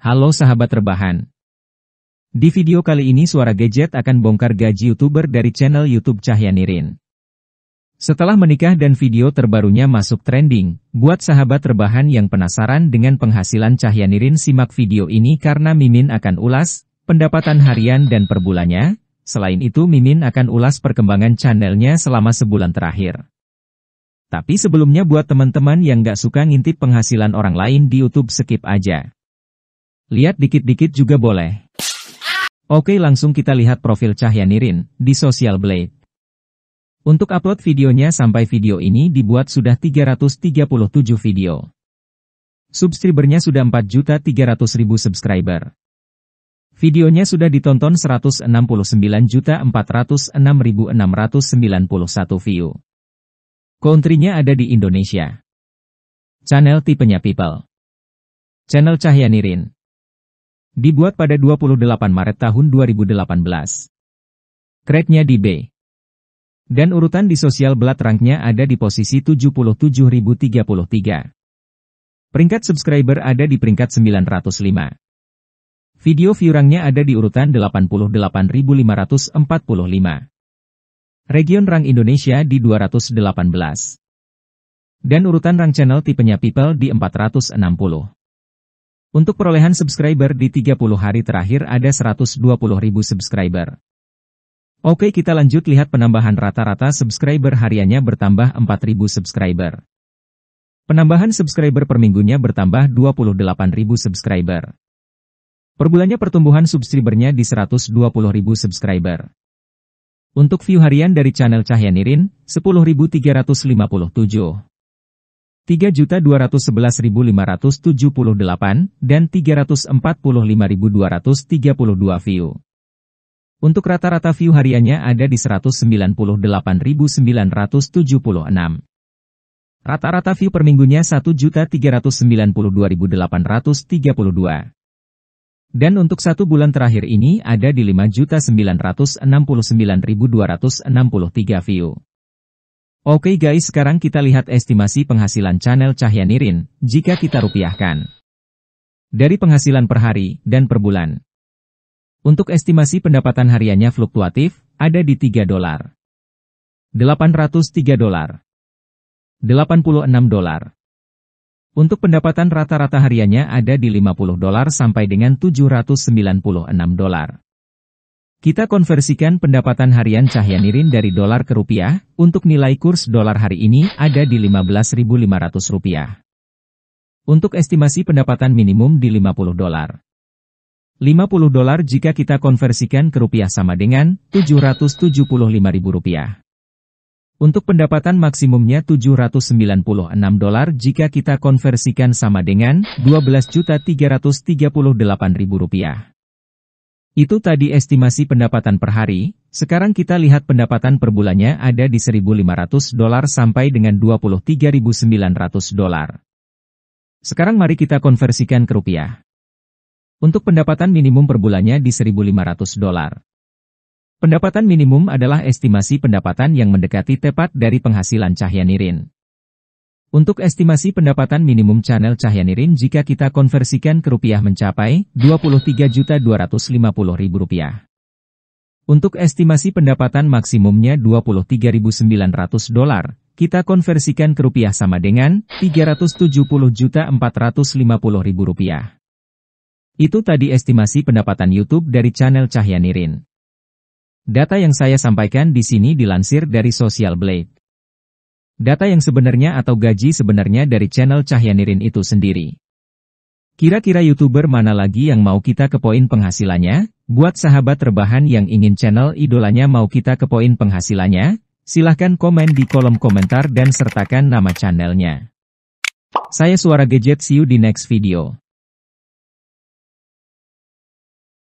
Halo sahabat rebahan. Di video kali ini Suara Gadget akan bongkar gaji YouTuber dari channel YouTube Cahyanirin. Setelah menikah dan video terbarunya masuk trending, buat sahabat rebahan yang penasaran dengan penghasilan Cahyanirin simak video ini karena Mimin akan ulas pendapatan harian dan perbulannya. Selain itu Mimin akan ulas perkembangan channelnya selama sebulan terakhir. Tapi sebelumnya buat teman-teman yang gak suka ngintip penghasilan orang lain di YouTube skip aja. Lihat dikit-dikit juga boleh. Oke langsung kita lihat profil Cahyanirin, di Social Blade. Untuk upload videonya sampai video ini dibuat sudah 337 video. Subscribernya sudah 4.300.000 subscriber. Videonya sudah ditonton 169.406.691 view. Countrynya ada di Indonesia. Channel tipenya People. Channel Cahyanirin. Dibuat pada 28 Maret tahun 2018. grade di B. Dan urutan di sosial blood ranknya ada di posisi 77.033. Peringkat subscriber ada di peringkat 905. Video view ranknya ada di urutan 88.545. Region rank Indonesia di 218. Dan urutan rank channel tipenya People di 460. Untuk perolehan subscriber di 30 hari terakhir ada 120.000 subscriber. Oke kita lanjut lihat penambahan rata-rata subscriber hariannya bertambah 4.000 subscriber. Penambahan subscriber per minggunya bertambah 28.000 subscriber. Perbulannya pertumbuhan subscribernya di 120.000 subscriber. Untuk view harian dari channel Cahyanirin, 10.357. 3.211.578, dan 345.232 view. Untuk rata-rata view hariannya ada di 198.976. Rata-rata view per minggunya 1.392.832. Dan untuk satu bulan terakhir ini ada di 5.969.263 view. Oke okay guys sekarang kita lihat estimasi penghasilan channel Cahyanirin, jika kita rupiahkan. Dari penghasilan per hari dan per bulan. Untuk estimasi pendapatan hariannya fluktuatif, ada di 3 dolar. 803 dolar. 86 dolar. Untuk pendapatan rata-rata hariannya ada di 50 dolar sampai dengan 796 dolar. Kita konversikan pendapatan harian Cahyanirin dari dolar ke rupiah, untuk nilai kurs dolar hari ini ada di Rp15.500. Untuk estimasi pendapatan minimum di 50 dolar. 50 dolar jika kita konversikan ke rupiah sama dengan Rp775.000. Untuk pendapatan maksimumnya 796 dolar jika kita konversikan sama dengan rp rupiah. Itu tadi estimasi pendapatan per hari, sekarang kita lihat pendapatan per bulannya ada di 1.500 dolar sampai dengan 23.900 dolar. Sekarang mari kita konversikan ke rupiah. Untuk pendapatan minimum per bulannya di 1.500 dolar. Pendapatan minimum adalah estimasi pendapatan yang mendekati tepat dari penghasilan Cahyanirin. Untuk estimasi pendapatan minimum channel Cahyanirin jika kita konversikan ke rupiah mencapai Rp23.250.000. Untuk estimasi pendapatan maksimumnya 23.900 dolar, kita konversikan ke rupiah sama dengan rp 370.450.000 Itu tadi estimasi pendapatan YouTube dari channel Cahyanirin. Data yang saya sampaikan di sini dilansir dari Social Blade data yang sebenarnya atau gaji sebenarnya dari channel Cahyanirin itu sendiri. Kira-kira YouTuber mana lagi yang mau kita ke poin penghasilannya? Buat sahabat rebahan yang ingin channel idolanya mau kita ke poin penghasilannya? Silahkan komen di kolom komentar dan sertakan nama channelnya. Saya Suara Gadget, see you di next video.